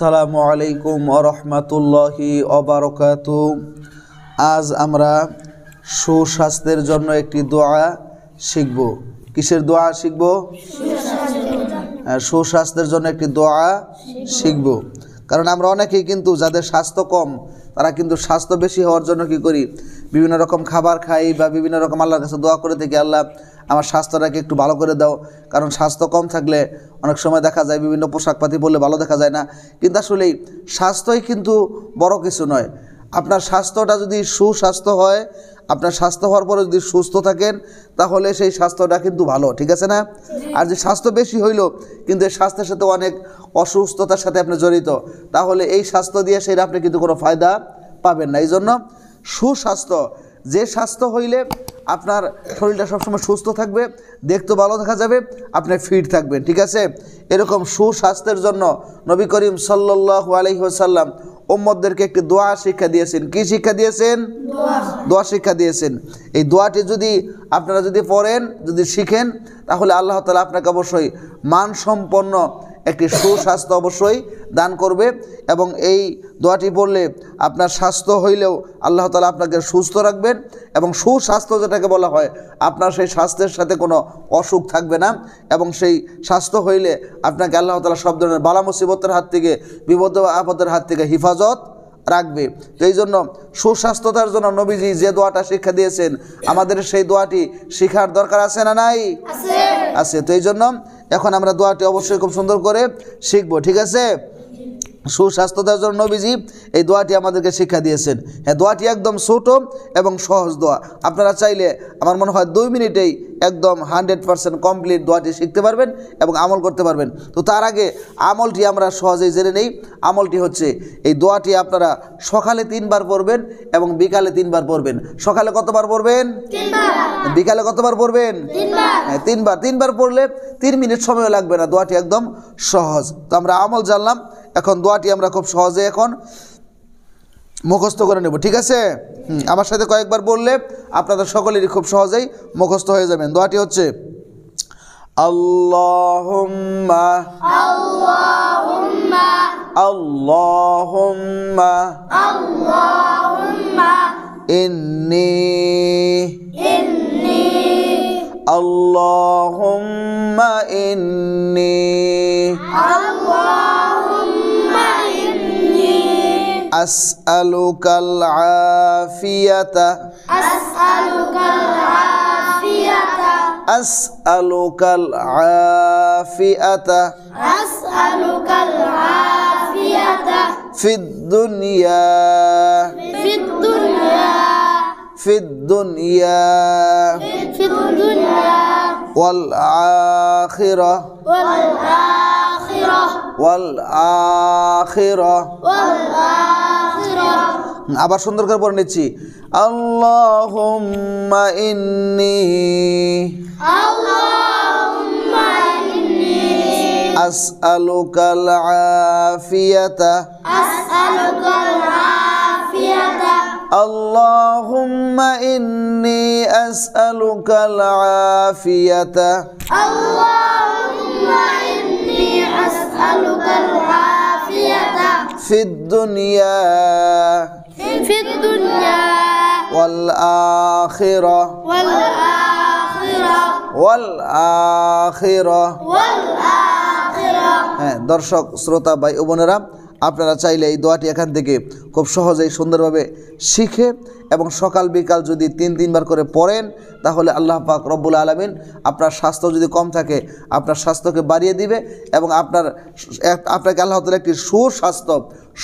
সালামু আলাইকুম রহমাতুল্লাহি অবরকাত আজ আমরা সুস্বাস্থ্যের জন্য একটি দোয়া শিখব কিসের দোয়া শিখব সুস্বাস্থ্যের জন্য একটি দোয়া শিখব কারণ আমরা অনেকেই কিন্তু যাদের স্বাস্থ্য কম তারা কিন্তু স্বাস্থ্য বেশি হওয়ার জন্য কি করি বিভিন্ন রকম খাবার খাই বা বিভিন্ন রকম আল্লাহর কাছে দোয়া করে থাকি আল্লাহ আমার স্বাস্থ্যটাকে একটু ভালো করে দাও কারণ স্বাস্থ্য কম থাকলে অনেক সময় দেখা যায় বিভিন্ন পোশাক পাতি পরলে ভালো দেখা যায় না কিন্তু আসলেই স্বাস্থ্যই কিন্তু বড় কিছু নয় আপনার স্বাস্থ্যটা যদি সুস্বাস্থ্য হয় আপনার স্বাস্থ্য হওয়ার পরে যদি সুস্থ থাকেন তাহলে সেই স্বাস্থ্যটা কিন্তু ভালো ঠিক আছে না আর যে স্বাস্থ্য বেশি হইল কিন্তু এই স্বাস্থ্যের সাথে অনেক অসুস্থতার সাথে আপনি জড়িত তাহলে এই স্বাস্থ্য দিয়ে সেটা আপনি কিন্তু কোনো ফায়দা পাবেন না এই জন্য সুস্বাস্থ্য যে স্বাস্থ্য হইলে আপনার শরীরটা সবসময় সুস্থ থাকবে দেখতে ভালো দেখা যাবে আপনি ফিট থাকবেন ঠিক আছে এরকম সুস্বাস্থ্যের জন্য নবী করিম সাল্লু আলহিহাসাল্লাম ওম্মদদেরকে একটি দোয়া শিক্ষা দিয়েছেন কি শিক্ষা দিয়েছেন দোয়া শিক্ষা দিয়েছেন এই দোয়াটি যদি আপনারা যদি পড়েন যদি শিখেন তাহলে আল্লাহ তালা আপনাকে অবশ্যই মানসম্পন্ন একটি সুস্বাস্থ্য অবশ্যই দান করবে এবং এই দোয়াটি পড়লে আপনার স্বাস্থ্য হইলেও আল্লাহ তালা আপনাকে সুস্থ রাখবেন এবং সুস্বাস্থ্য যেটাকে বলা হয় আপনার সেই স্বাস্থ্যের সাথে কোনো অসুখ থাকবে না এবং সেই স্বাস্থ্য হইলে আপনাকে আল্লাহ তালা সব ধরনের বালা মুসিবতের হাত থেকে বিপদ আপদের হাত থেকে হেফাজত রাখবে তো এই জন্য সুস্বাস্থ্যতার জন্য নবীজি যে দোয়াটা শিক্ষা দিয়েছেন আমাদের সেই দোয়াটি শিখার দরকার আছে না নাই আছে তো এই জন্য এখন আমরা দোয়াটি অবশ্যই খুব সুন্দর করে শিখবো ঠিক আছে সুস্বাস্থ্য দেওয়ার জন্য নবীজি এই দোয়াটি আমাদেরকে শিক্ষা দিয়েছেন হ্যাঁ দোয়াটি একদম ছোট এবং সহজ দোয়া আপনারা চাইলে আমার মনে হয় দুই মিনিটেই একদম হান্ড্রেড পারসেন্ট কমপ্লিট দোয়াটি শিখতে পারবেন এবং আমল করতে পারবেন তো তার আগে আমলটি আমরা সহজেই জেনে নেই আমলটি হচ্ছে এই দোয়াটি আপনারা সকালে তিনবার পড়বেন এবং বিকালে তিনবার পড়বেন সকালে কতবার পড়বেন বিকালে কতবার পড়বেন হ্যাঁ তিনবার তিনবার পড়লে তিন মিনিট সময় লাগবে না দোয়াটি একদম সহজ তো আমরা আমল জানলাম এখন দোয়াটি আমরা খুব সহজে এখন মুখস্থ করে নেব ঠিক আছে আমার সাথে কয়েকবার বললে আপনাদের সকলেরই খুব সহজেই মুখস্থ হয়ে যাবেন দোয়াটি হচ্ছে আল্লাহুম্মা ইন্নি ইন্নি أسألك العافية أسألك العافية أسألك العافية أسألك العافية في الدنيا في الدنيا في الدنيا في الدنيا والآخرة والآخرة ওয়াল আখিরা আবার সুন্দর করে পড়ে নিচ্ছি আল্লাহুম্মা ইন্নি আল্লাহুম্মা ইন্নি আসআলুকাল আফিয়াতা আসআলুকাল আফিয়াতা اللهم إني أسألك العافية اللهم إني في الدنيا في الدنيا والآخرة والآخرة والآخرة والآخرة হ্যাঁ দর্শক শ্রোতা বাই ও বোনেরা আপনারা চাইলে এই দোয়াটি এখান থেকে খুব সহজেই সুন্দরভাবে শিখে এবং সকাল বিকাল যদি তিন তিনবার করে পড়েন তাহলে আল্লাহ পাক রব্বুল আলমিন আপনার স্বাস্থ্য যদি কম থাকে আপনার স্বাস্থ্যকে বাড়িয়ে দিবে এবং আপনার আপনাকে আল্লাহ তালা একটি সুস্বাস্থ্য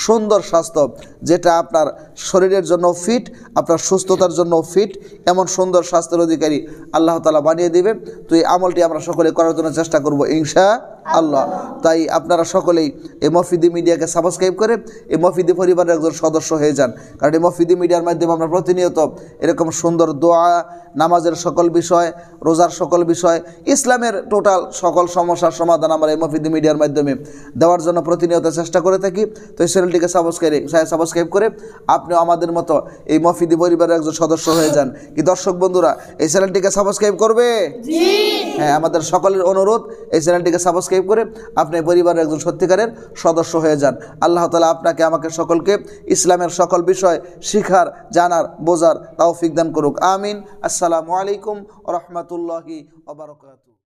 সুন্দর স্বাস্থ্য যেটা আপনার শরীরের জন্য ফিট আপনার সুস্থতার জন্য ফিট এমন সুন্দর স্বাস্থ্যের অধিকারী আল্লাহ তালা বানিয়ে দিবে তো এই আমলটি আমরা সকলে করার জন্য চেষ্টা করব ইনশা আল্লাহ তাই আপনারা সকলেই এই মফিদি মিডিয়াকে সাবস্ক্রাইব করে এই মফিদি পরিবারের একজন সদস্য হয়ে যান কারণ এই মফিদি মিডিয়ার মাধ্যমে আমরা প্রতিনিয়ত এরকম সুন্দর দোয়া নামাজের সকল বিষয় রোজার সকল বিষয় ইসলামের টোটাল সকল সমস্যার সমাধান আমরা এই মফিদি মিডিয়ার মাধ্যমে দেওয়ার জন্য প্রতিনিয়ত চেষ্টা করে থাকি তো এই চ্যানেলটিকে সাবস্ক্রাইব সাবস্ক্রাইব করে আপনিও আমাদের মতো এই মফিদি পরিবারের একজন সদস্য হয়ে যান কি দর্শক বন্ধুরা এই চ্যানেলটিকে সাবস্ক্রাইব করবে হ্যাঁ আমাদের সকলের অনুরোধ এই চ্যানেলটিকে সাবস্ক্রাইব করে আপনি পরিবারের একজন সত্যিকারের সদস্য হয়ে যান আল্লাহ তালা আপনাকে আমাকে সকলকে ইসলামের সকল বিষয় শিখার জানার বোঝার তাওফিক দান করুক আমিন আসসালামু আলাইকুম রহমতুল্লাহি ওবরকাতু